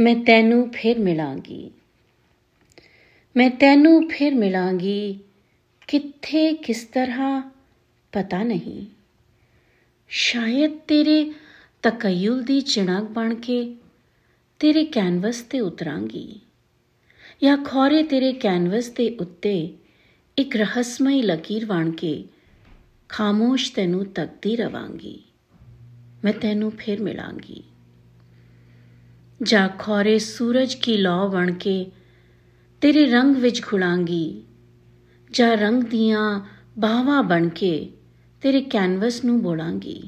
ਮੈਂ ਤੈਨੂੰ ਫੇਰ ਮਿਲਾਂਗੀ ਮੈਂ ਤੈਨੂੰ ਫੇਰ ਮਿਲਾਂਗੀ ਕਿੱਥੇ ਕਿਸ ਤਰ੍ਹਾਂ ਪਤਾ ਨਹੀਂ ਸ਼ਾਇਦ ਤੇਰੇ ਤਕਯੁਲ ਦੀ ਚਿਣਾਕ ਬਣ ਕੇ ਤੇਰੇ ਕੈਨਵਸ ਤੇ ਉਤਰਾਂਗੀ ਜਾਂ ਖੋਰੇ ਤੇਰੇ ਕੈਨਵਸ ਦੇ ਉੱਤੇ ਇੱਕ ਰਹੱਸਮਈ ਲਕੀਰ ਬਣ ਕੇ ਖਾਮੋਸ਼ ਤੈਨੂੰ ਤੱਕਦੀ ਰਵਾਂਗੀ ਮੈਂ ਤੈਨੂੰ ਫੇਰ ਮਿਲਾਂਗੀ ਜਾ ਖੋਰੇ ਸੂਰਜ ਕੀ ਲੋ ਬਣ ਕੇ ਤੇਰੇ ਰੰਗ ਵਿੱਚ ਖੁਲਾਂਗੀ ਜਾ ਰੰਗ ਦੀਆਂ ਬਾਵਾ ਬਣ ਕੇ ਤੇਰੇ ਕੈਨਵਸ ਨੂੰ ਬੋਲਾਂਗੀ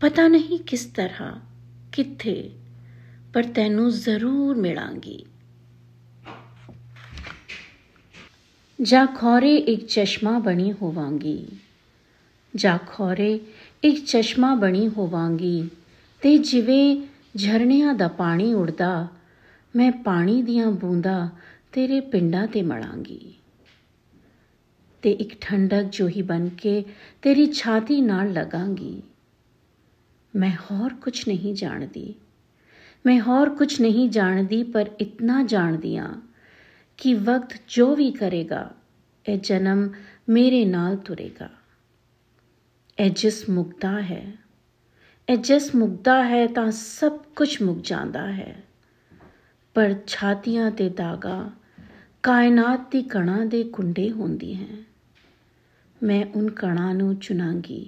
ਪਤਾ ਨਹੀਂ ਕਿਸ ਤਰ੍ਹਾਂ ਕਿੱਥੇ ਪਰ ਤੈਨੂੰ ਜ਼ਰੂਰ ਮਿਲਾਂਗੀ ਜਾ ਖੋਰੇ ਇੱਕ ਚਸ਼ਮਾ ਬਣੀ ਹੋਵਾਂਗੀ ਜਾ ਖੋਰੇ ਇੱਕ ਚਸ਼ਮਾ ਬਣੀ ਹੋਵਾਂਗੀ ਤੇ ਜਿਵੇਂ ਝਰਨਿਆਂ ਦਾ ਪਾਣੀ ਉੜਦਾ ਮੈਂ ਪਾਣੀ ਦੀਆਂ ਬੂੰਦਾਂ ਤੇਰੇ ਪਿੰਡਾਂ ਤੇ ਮਲਾਂਗੀ ਤੇ ਇੱਕ ਠੰਡਕ ਜੋਹੀ ਬਣ ਕੇ ਤੇਰੀ ਛਾਤੀ ਨਾਲ ਲਗਾਂਗੀ ਮੈਂ ਹੋਰ ਕੁਝ ਨਹੀਂ ਜਾਣਦੀ ਮੈਂ ਹੋਰ ਕੁਝ ਨਹੀਂ ਜਾਣਦੀ ਪਰ ਇਤਨਾ ਜਾਣਦੀ ਆ ਕਿ ਵਕਤ ਜੋ ਵੀ ਕਰੇਗਾ ਇਹ ਜਨਮ ਮੇਰੇ ਨਾਲ ਤੁਰੇਗਾ ਇਹ ਜਿਸ ਮੁਕਤਾ ਹੈ ਐਜਸ ਮੁਕਦਾ ਹੈ ਤਾਂ ਸਭ ਕੁਝ ਮੁਕ ਜਾਂਦਾ ਹੈ ਪਰ ਛਾਤੀਆਂ ਤੇ ਦਾਗਾ ਕਾਇਨਾਤ ਦੀ ਕਣਾਂ ਦੇ ਕੁੰਡੇ ਹੁੰਦੀ ਹੈ ਮੈਂ ਉਨ ਕਣਾਂ ਨੂੰ ਚੁਣਾਂਗੀ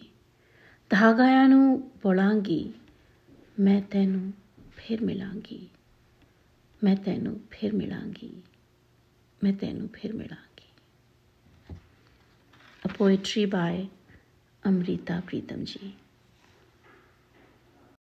ਧਾਗਿਆਂ ਨੂੰ ਬੋਲਾਂਗੀ ਮੈਂ ਤੈਨੂੰ ਫਿਰ ਮਿਲਾਂਗੀ ਮੈਂ ਤੈਨੂੰ ਫਿਰ ਮਿਲਾਂਗੀ ਮੈਂ ਤੈਨੂੰ ਫਿਰ ਮਿਲਾਂਗੀ a poetry by Amrita Pritam ਜੀ